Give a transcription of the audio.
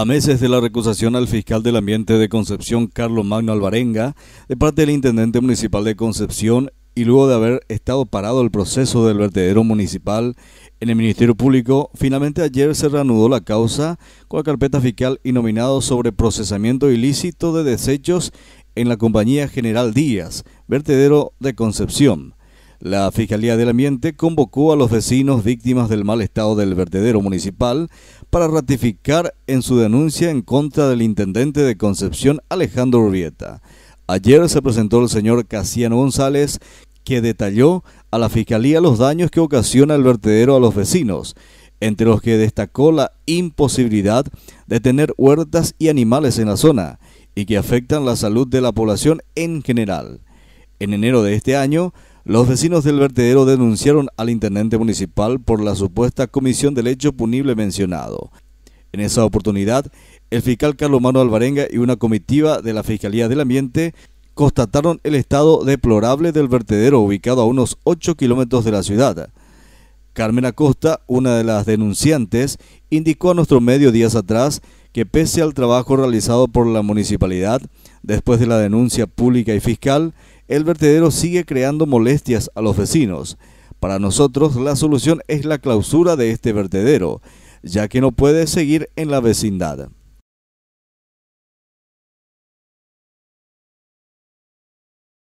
A meses de la recusación al fiscal del ambiente de Concepción, Carlos Magno Alvarenga, de parte del intendente municipal de Concepción, y luego de haber estado parado el proceso del vertedero municipal en el Ministerio Público, finalmente ayer se reanudó la causa con la carpeta fiscal y nominado sobre procesamiento ilícito de desechos en la Compañía General Díaz, vertedero de Concepción. La Fiscalía del Ambiente convocó a los vecinos víctimas del mal estado del vertedero municipal para ratificar en su denuncia en contra del intendente de Concepción Alejandro Urbieta. Ayer se presentó el señor Casiano González, que detalló a la Fiscalía los daños que ocasiona el vertedero a los vecinos, entre los que destacó la imposibilidad de tener huertas y animales en la zona, y que afectan la salud de la población en general. En enero de este año, los vecinos del vertedero denunciaron al intendente municipal por la supuesta comisión del hecho punible mencionado. En esa oportunidad, el fiscal Carlos Mano Alvarenga y una comitiva de la Fiscalía del Ambiente constataron el estado deplorable del vertedero ubicado a unos 8 kilómetros de la ciudad. Carmen Acosta, una de las denunciantes, indicó a nuestro medio días atrás que pese al trabajo realizado por la municipalidad, después de la denuncia pública y fiscal, el vertedero sigue creando molestias a los vecinos. Para nosotros la solución es la clausura de este vertedero, ya que no puede seguir en la vecindad.